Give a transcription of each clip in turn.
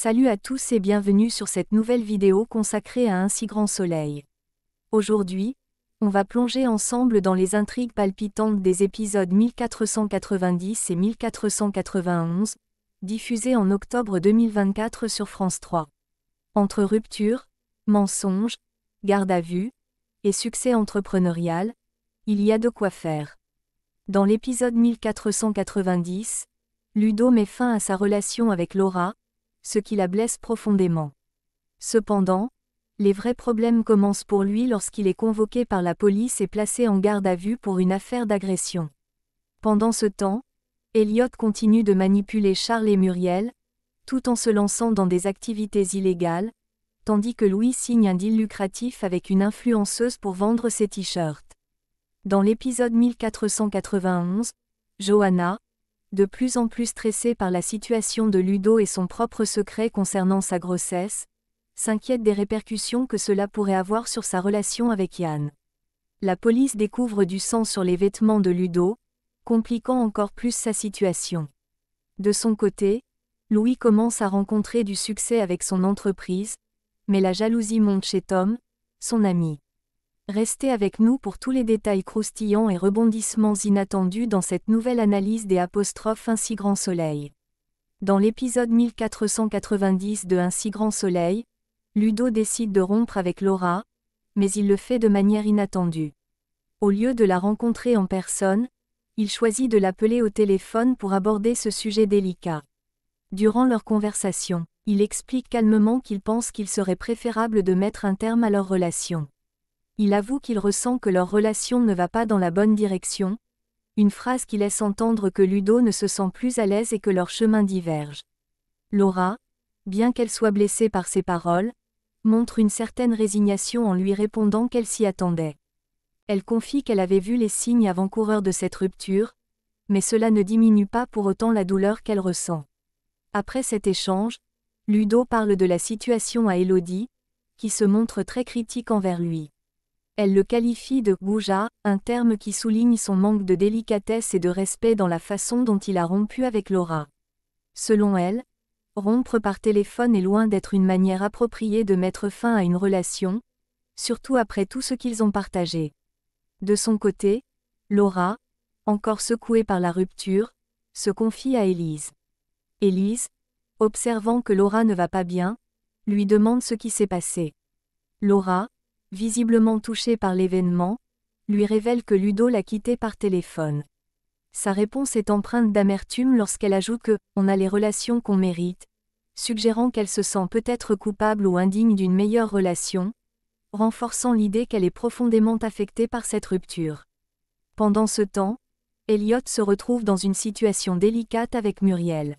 Salut à tous et bienvenue sur cette nouvelle vidéo consacrée à un si grand soleil. Aujourd'hui, on va plonger ensemble dans les intrigues palpitantes des épisodes 1490 et 1491, diffusés en octobre 2024 sur France 3. Entre rupture, mensonge, garde à vue, et succès entrepreneurial, il y a de quoi faire. Dans l'épisode 1490, Ludo met fin à sa relation avec Laura, ce qui la blesse profondément. Cependant, les vrais problèmes commencent pour lui lorsqu'il est convoqué par la police et placé en garde à vue pour une affaire d'agression. Pendant ce temps, Elliot continue de manipuler Charles et Muriel, tout en se lançant dans des activités illégales, tandis que Louis signe un deal lucratif avec une influenceuse pour vendre ses t-shirts. Dans l'épisode 1491, Johanna, de plus en plus stressé par la situation de Ludo et son propre secret concernant sa grossesse, s'inquiète des répercussions que cela pourrait avoir sur sa relation avec Yann. La police découvre du sang sur les vêtements de Ludo, compliquant encore plus sa situation. De son côté, Louis commence à rencontrer du succès avec son entreprise, mais la jalousie monte chez Tom, son ami. Restez avec nous pour tous les détails croustillants et rebondissements inattendus dans cette nouvelle analyse des apostrophes Ainsi grand soleil. Dans l'épisode 1490 de Ainsi grand soleil, Ludo décide de rompre avec Laura, mais il le fait de manière inattendue. Au lieu de la rencontrer en personne, il choisit de l'appeler au téléphone pour aborder ce sujet délicat. Durant leur conversation, il explique calmement qu'il pense qu'il serait préférable de mettre un terme à leur relation il avoue qu'il ressent que leur relation ne va pas dans la bonne direction, une phrase qui laisse entendre que Ludo ne se sent plus à l'aise et que leur chemin diverge. Laura, bien qu'elle soit blessée par ces paroles, montre une certaine résignation en lui répondant qu'elle s'y attendait. Elle confie qu'elle avait vu les signes avant-coureurs de cette rupture, mais cela ne diminue pas pour autant la douleur qu'elle ressent. Après cet échange, Ludo parle de la situation à Elodie, qui se montre très critique envers lui. Elle le qualifie de bouja, un terme qui souligne son manque de délicatesse et de respect dans la façon dont il a rompu avec Laura. Selon elle, rompre par téléphone est loin d'être une manière appropriée de mettre fin à une relation, surtout après tout ce qu'ils ont partagé. De son côté, Laura, encore secouée par la rupture, se confie à Élise. Élise, observant que Laura ne va pas bien, lui demande ce qui s'est passé. Laura, visiblement touchée par l'événement, lui révèle que Ludo l'a quittée par téléphone. Sa réponse est empreinte d'amertume lorsqu'elle ajoute que « on a les relations qu'on mérite », suggérant qu'elle se sent peut-être coupable ou indigne d'une meilleure relation, renforçant l'idée qu'elle est profondément affectée par cette rupture. Pendant ce temps, Elliot se retrouve dans une situation délicate avec Muriel.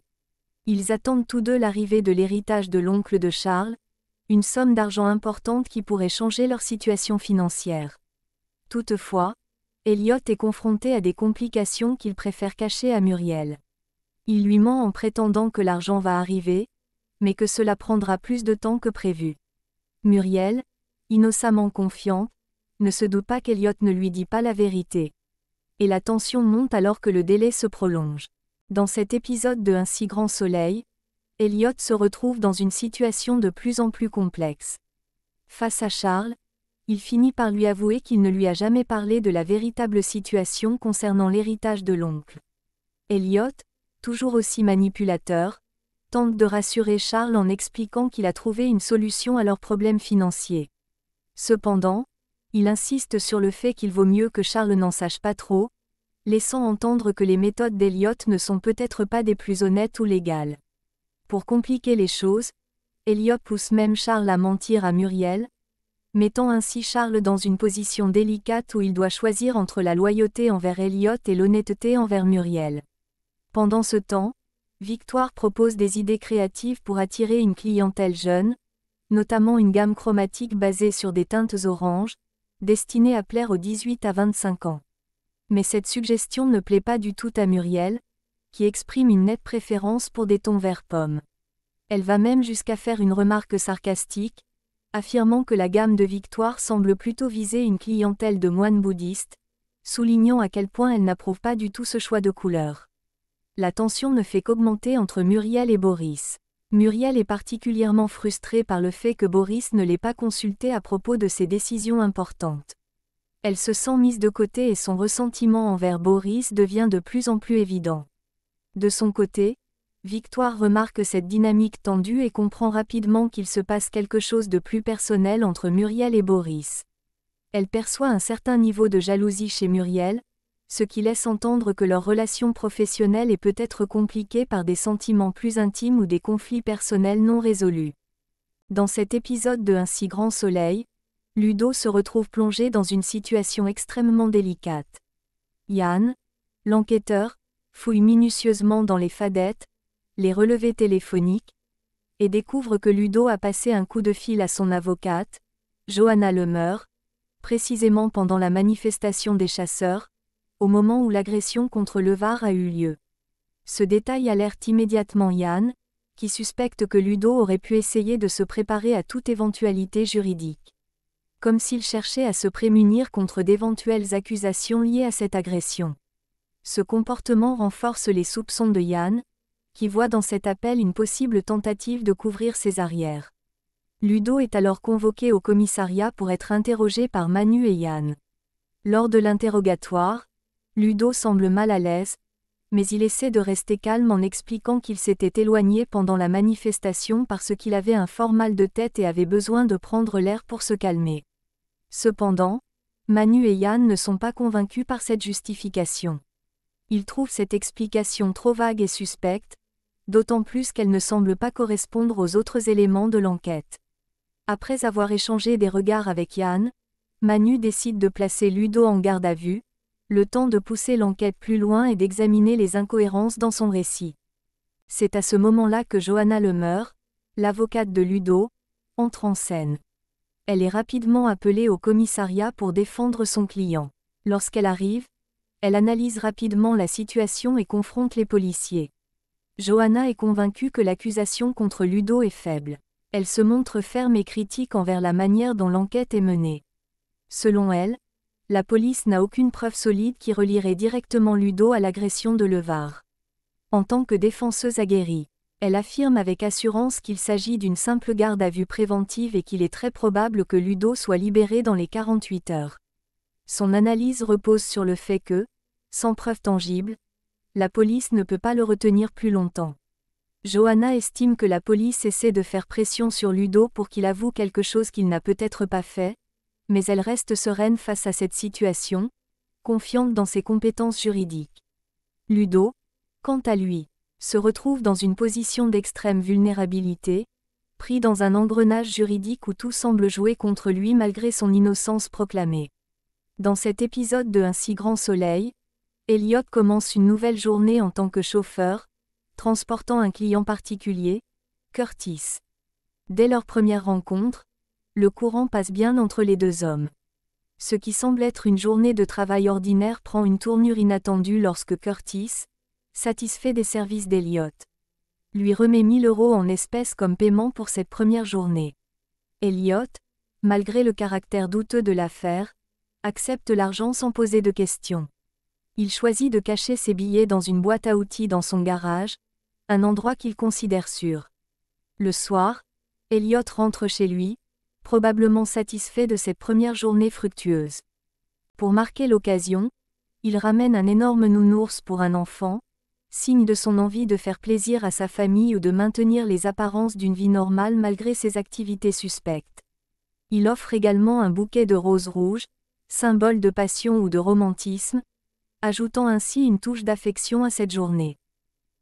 Ils attendent tous deux l'arrivée de l'héritage de l'oncle de Charles, une somme d'argent importante qui pourrait changer leur situation financière. Toutefois, Elliot est confronté à des complications qu'il préfère cacher à Muriel. Il lui ment en prétendant que l'argent va arriver, mais que cela prendra plus de temps que prévu. Muriel, innocemment confiante, ne se doute pas qu'Elliot ne lui dit pas la vérité. Et la tension monte alors que le délai se prolonge. Dans cet épisode de Un si grand soleil, Elliot se retrouve dans une situation de plus en plus complexe. Face à Charles, il finit par lui avouer qu'il ne lui a jamais parlé de la véritable situation concernant l'héritage de l'oncle. Elliot, toujours aussi manipulateur, tente de rassurer Charles en expliquant qu'il a trouvé une solution à leurs problèmes financiers. Cependant, il insiste sur le fait qu'il vaut mieux que Charles n'en sache pas trop, laissant entendre que les méthodes d'Eliot ne sont peut-être pas des plus honnêtes ou légales. Pour compliquer les choses, Elliot pousse même Charles à mentir à Muriel, mettant ainsi Charles dans une position délicate où il doit choisir entre la loyauté envers Elliot et l'honnêteté envers Muriel. Pendant ce temps, Victoire propose des idées créatives pour attirer une clientèle jeune, notamment une gamme chromatique basée sur des teintes oranges, destinée à plaire aux 18 à 25 ans. Mais cette suggestion ne plaît pas du tout à Muriel, qui exprime une nette préférence pour des tons vert pomme. Elle va même jusqu'à faire une remarque sarcastique, affirmant que la gamme de Victoire semble plutôt viser une clientèle de moines bouddhistes, soulignant à quel point elle n'approuve pas du tout ce choix de couleur. La tension ne fait qu'augmenter entre Muriel et Boris. Muriel est particulièrement frustrée par le fait que Boris ne l'ait pas consultée à propos de ses décisions importantes. Elle se sent mise de côté et son ressentiment envers Boris devient de plus en plus évident. De son côté, Victoire remarque cette dynamique tendue et comprend rapidement qu'il se passe quelque chose de plus personnel entre Muriel et Boris. Elle perçoit un certain niveau de jalousie chez Muriel, ce qui laisse entendre que leur relation professionnelle est peut-être compliquée par des sentiments plus intimes ou des conflits personnels non résolus. Dans cet épisode de Un si grand soleil, Ludo se retrouve plongé dans une situation extrêmement délicate. Yann, l'enquêteur, fouille minutieusement dans les fadettes, les relevés téléphoniques, et découvre que Ludo a passé un coup de fil à son avocate, Johanna Lemeur, précisément pendant la manifestation des chasseurs, au moment où l'agression contre Levar a eu lieu. Ce détail alerte immédiatement Yann, qui suspecte que Ludo aurait pu essayer de se préparer à toute éventualité juridique. Comme s'il cherchait à se prémunir contre d'éventuelles accusations liées à cette agression. Ce comportement renforce les soupçons de Yann, qui voit dans cet appel une possible tentative de couvrir ses arrières. Ludo est alors convoqué au commissariat pour être interrogé par Manu et Yann. Lors de l'interrogatoire, Ludo semble mal à l'aise, mais il essaie de rester calme en expliquant qu'il s'était éloigné pendant la manifestation parce qu'il avait un fort mal de tête et avait besoin de prendre l'air pour se calmer. Cependant, Manu et Yann ne sont pas convaincus par cette justification il trouve cette explication trop vague et suspecte, d'autant plus qu'elle ne semble pas correspondre aux autres éléments de l'enquête. Après avoir échangé des regards avec Yann, Manu décide de placer Ludo en garde à vue, le temps de pousser l'enquête plus loin et d'examiner les incohérences dans son récit. C'est à ce moment-là que Johanna Lemeur, l'avocate de Ludo, entre en scène. Elle est rapidement appelée au commissariat pour défendre son client. Lorsqu'elle arrive, elle analyse rapidement la situation et confronte les policiers. Johanna est convaincue que l'accusation contre Ludo est faible. Elle se montre ferme et critique envers la manière dont l'enquête est menée. Selon elle, la police n'a aucune preuve solide qui relierait directement Ludo à l'agression de Levar. En tant que défenseuse aguerrie, elle affirme avec assurance qu'il s'agit d'une simple garde à vue préventive et qu'il est très probable que Ludo soit libéré dans les 48 heures. Son analyse repose sur le fait que, sans preuve tangible, la police ne peut pas le retenir plus longtemps. Johanna estime que la police essaie de faire pression sur Ludo pour qu'il avoue quelque chose qu'il n'a peut-être pas fait, mais elle reste sereine face à cette situation, confiante dans ses compétences juridiques. Ludo, quant à lui, se retrouve dans une position d'extrême vulnérabilité, pris dans un engrenage juridique où tout semble jouer contre lui malgré son innocence proclamée. Dans cet épisode de Un si grand soleil, Elliot commence une nouvelle journée en tant que chauffeur, transportant un client particulier, Curtis. Dès leur première rencontre, le courant passe bien entre les deux hommes. Ce qui semble être une journée de travail ordinaire prend une tournure inattendue lorsque Curtis, satisfait des services d'Elliot, lui remet 1000 euros en espèces comme paiement pour cette première journée. Elliot, malgré le caractère douteux de l'affaire, accepte l'argent sans poser de questions. Il choisit de cacher ses billets dans une boîte à outils dans son garage, un endroit qu'il considère sûr. Le soir, Elliot rentre chez lui, probablement satisfait de cette première journée fructueuse. Pour marquer l'occasion, il ramène un énorme nounours pour un enfant, signe de son envie de faire plaisir à sa famille ou de maintenir les apparences d'une vie normale malgré ses activités suspectes. Il offre également un bouquet de roses rouges, symbole de passion ou de romantisme, ajoutant ainsi une touche d'affection à cette journée.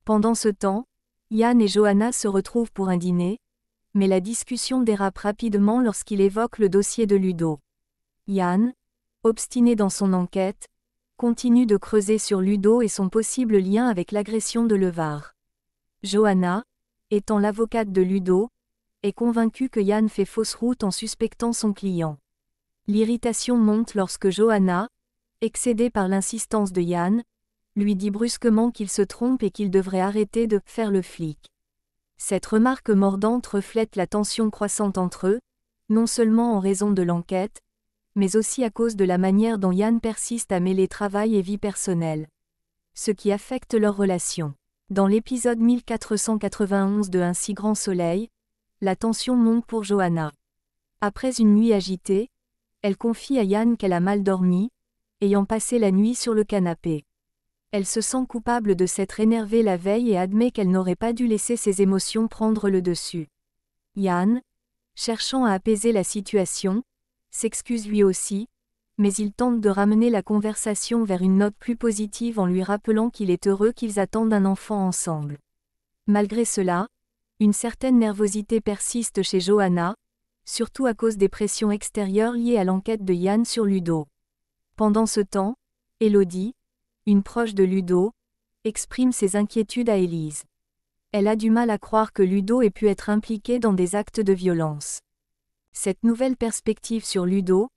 Pendant ce temps, Yann et Johanna se retrouvent pour un dîner, mais la discussion dérape rapidement lorsqu'il évoque le dossier de Ludo. Yann, obstiné dans son enquête, continue de creuser sur Ludo et son possible lien avec l'agression de Levar. Johanna, étant l'avocate de Ludo, est convaincue que Yann fait fausse route en suspectant son client. L'irritation monte lorsque Johanna, excédée par l'insistance de Yann, lui dit brusquement qu'il se trompe et qu'il devrait arrêter de faire le flic. Cette remarque mordante reflète la tension croissante entre eux, non seulement en raison de l'enquête, mais aussi à cause de la manière dont Yann persiste à mêler travail et vie personnelle. Ce qui affecte leur relation. Dans l'épisode 1491 de Un si grand soleil, la tension monte pour Johanna. Après une nuit agitée, elle confie à Yann qu'elle a mal dormi, ayant passé la nuit sur le canapé. Elle se sent coupable de s'être énervée la veille et admet qu'elle n'aurait pas dû laisser ses émotions prendre le dessus. Yann, cherchant à apaiser la situation, s'excuse lui aussi, mais il tente de ramener la conversation vers une note plus positive en lui rappelant qu'il est heureux qu'ils attendent un enfant ensemble. Malgré cela, une certaine nervosité persiste chez Johanna, surtout à cause des pressions extérieures liées à l'enquête de Yann sur Ludo. Pendant ce temps, Elodie, une proche de Ludo, exprime ses inquiétudes à Élise. Elle a du mal à croire que Ludo ait pu être impliqué dans des actes de violence. Cette nouvelle perspective sur Ludo,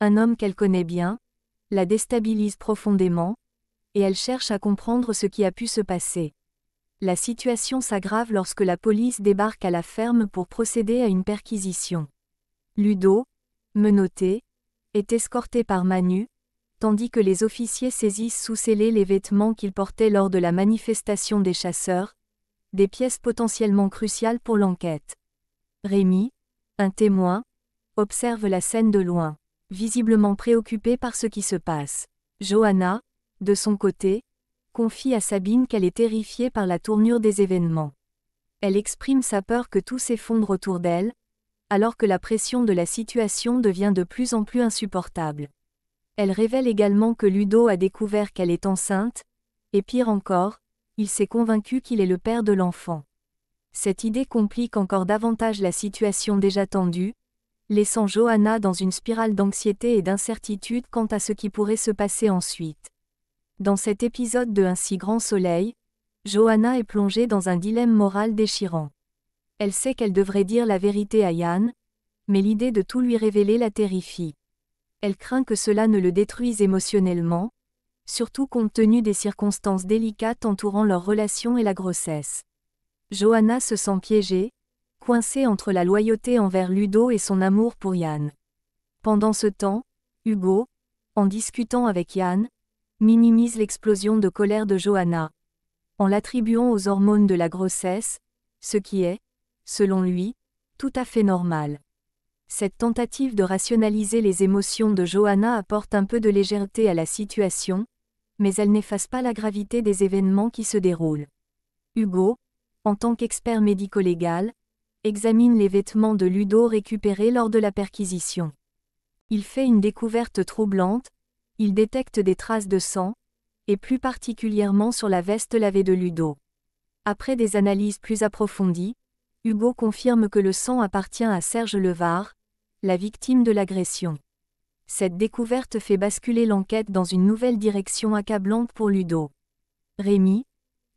un homme qu'elle connaît bien, la déstabilise profondément, et elle cherche à comprendre ce qui a pu se passer. La situation s'aggrave lorsque la police débarque à la ferme pour procéder à une perquisition. Ludo, menotté, est escorté par Manu, tandis que les officiers saisissent sous scellé les vêtements qu'il portait lors de la manifestation des chasseurs, des pièces potentiellement cruciales pour l'enquête. Rémi, un témoin, observe la scène de loin, visiblement préoccupé par ce qui se passe. Johanna, de son côté, confie à Sabine qu'elle est terrifiée par la tournure des événements. Elle exprime sa peur que tout s'effondre autour d'elle, alors que la pression de la situation devient de plus en plus insupportable. Elle révèle également que Ludo a découvert qu'elle est enceinte, et pire encore, il s'est convaincu qu'il est le père de l'enfant. Cette idée complique encore davantage la situation déjà tendue, laissant Johanna dans une spirale d'anxiété et d'incertitude quant à ce qui pourrait se passer ensuite. Dans cet épisode de Un si grand soleil, Johanna est plongée dans un dilemme moral déchirant. Elle sait qu'elle devrait dire la vérité à Yann, mais l'idée de tout lui révéler la terrifie. Elle craint que cela ne le détruise émotionnellement, surtout compte tenu des circonstances délicates entourant leur relation et la grossesse. Johanna se sent piégée, coincée entre la loyauté envers Ludo et son amour pour Yann. Pendant ce temps, Hugo, en discutant avec Yann, minimise l'explosion de colère de Johanna. En l'attribuant aux hormones de la grossesse, ce qui est, selon lui, tout à fait normal. Cette tentative de rationaliser les émotions de Johanna apporte un peu de légèreté à la situation, mais elle n'efface pas la gravité des événements qui se déroulent. Hugo, en tant qu'expert médico-légal, examine les vêtements de Ludo récupérés lors de la perquisition. Il fait une découverte troublante, il détecte des traces de sang, et plus particulièrement sur la veste lavée de Ludo. Après des analyses plus approfondies, Hugo confirme que le sang appartient à Serge Levar, la victime de l'agression. Cette découverte fait basculer l'enquête dans une nouvelle direction accablante pour Ludo. Rémi,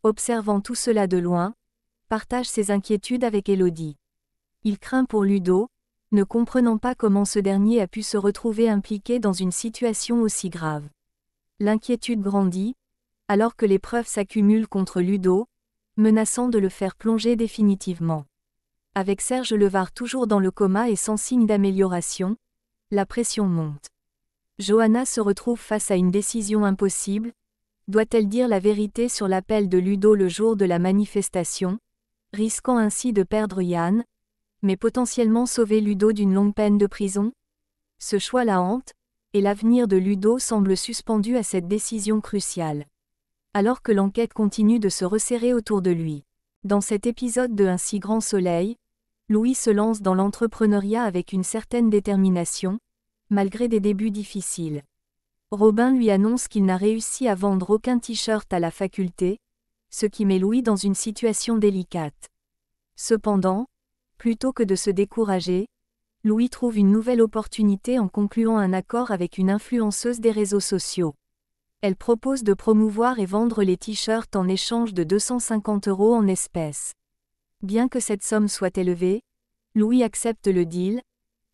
observant tout cela de loin, partage ses inquiétudes avec Elodie. Il craint pour Ludo, ne comprenant pas comment ce dernier a pu se retrouver impliqué dans une situation aussi grave. L'inquiétude grandit, alors que les preuves s'accumulent contre Ludo, menaçant de le faire plonger définitivement. Avec Serge Levar toujours dans le coma et sans signe d'amélioration, la pression monte. Johanna se retrouve face à une décision impossible. Doit-elle dire la vérité sur l'appel de Ludo le jour de la manifestation, risquant ainsi de perdre Yann, mais potentiellement sauver Ludo d'une longue peine de prison Ce choix la hante, et l'avenir de Ludo semble suspendu à cette décision cruciale. Alors que l'enquête continue de se resserrer autour de lui. Dans cet épisode de Un si grand soleil, Louis se lance dans l'entrepreneuriat avec une certaine détermination, malgré des débuts difficiles. Robin lui annonce qu'il n'a réussi à vendre aucun t-shirt à la faculté, ce qui met Louis dans une situation délicate. Cependant, plutôt que de se décourager, Louis trouve une nouvelle opportunité en concluant un accord avec une influenceuse des réseaux sociaux. Elle propose de promouvoir et vendre les t-shirts en échange de 250 euros en espèces. Bien que cette somme soit élevée, Louis accepte le deal,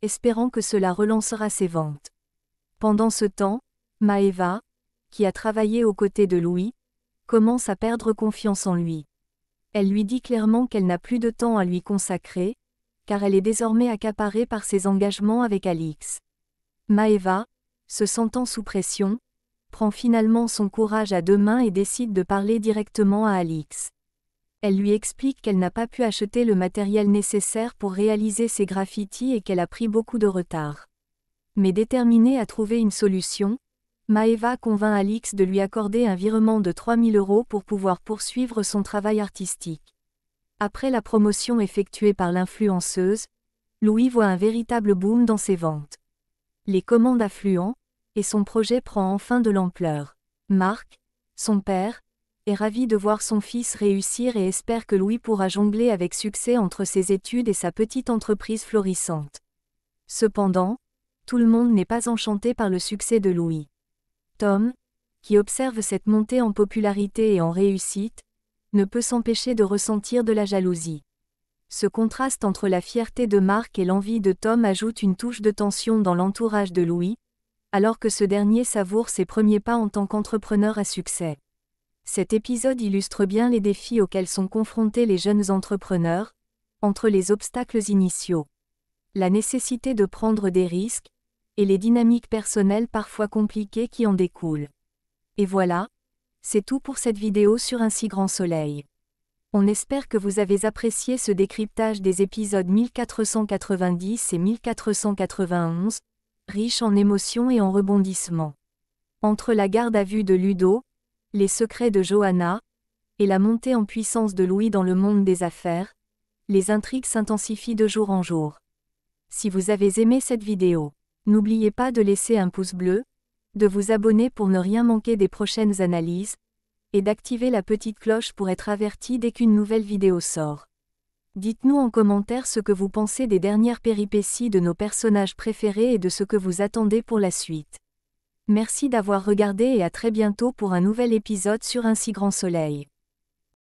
espérant que cela relancera ses ventes. Pendant ce temps, Maeva, qui a travaillé aux côtés de Louis, commence à perdre confiance en lui. Elle lui dit clairement qu'elle n'a plus de temps à lui consacrer, car elle est désormais accaparée par ses engagements avec Alix. Maeva, se sentant sous pression, prend finalement son courage à deux mains et décide de parler directement à Alix. Elle lui explique qu'elle n'a pas pu acheter le matériel nécessaire pour réaliser ses graffitis et qu'elle a pris beaucoup de retard. Mais déterminée à trouver une solution, Maeva convainc Alix de lui accorder un virement de 3000 euros pour pouvoir poursuivre son travail artistique. Après la promotion effectuée par l'influenceuse, Louis voit un véritable boom dans ses ventes. Les commandes affluent, et son projet prend enfin de l'ampleur. Marc, son père, est ravi de voir son fils réussir et espère que Louis pourra jongler avec succès entre ses études et sa petite entreprise florissante. Cependant, tout le monde n'est pas enchanté par le succès de Louis. Tom, qui observe cette montée en popularité et en réussite, ne peut s'empêcher de ressentir de la jalousie. Ce contraste entre la fierté de Marc et l'envie de Tom ajoute une touche de tension dans l'entourage de Louis, alors que ce dernier savoure ses premiers pas en tant qu'entrepreneur à succès. Cet épisode illustre bien les défis auxquels sont confrontés les jeunes entrepreneurs, entre les obstacles initiaux, la nécessité de prendre des risques, et les dynamiques personnelles parfois compliquées qui en découlent. Et voilà, c'est tout pour cette vidéo sur un si grand soleil. On espère que vous avez apprécié ce décryptage des épisodes 1490 et 1491, riche en émotions et en rebondissements. Entre la garde à vue de Ludo, les secrets de Johanna, et la montée en puissance de Louis dans le monde des affaires, les intrigues s'intensifient de jour en jour. Si vous avez aimé cette vidéo, n'oubliez pas de laisser un pouce bleu, de vous abonner pour ne rien manquer des prochaines analyses, et d'activer la petite cloche pour être averti dès qu'une nouvelle vidéo sort. Dites-nous en commentaire ce que vous pensez des dernières péripéties de nos personnages préférés et de ce que vous attendez pour la suite. Merci d'avoir regardé et à très bientôt pour un nouvel épisode sur un si grand soleil.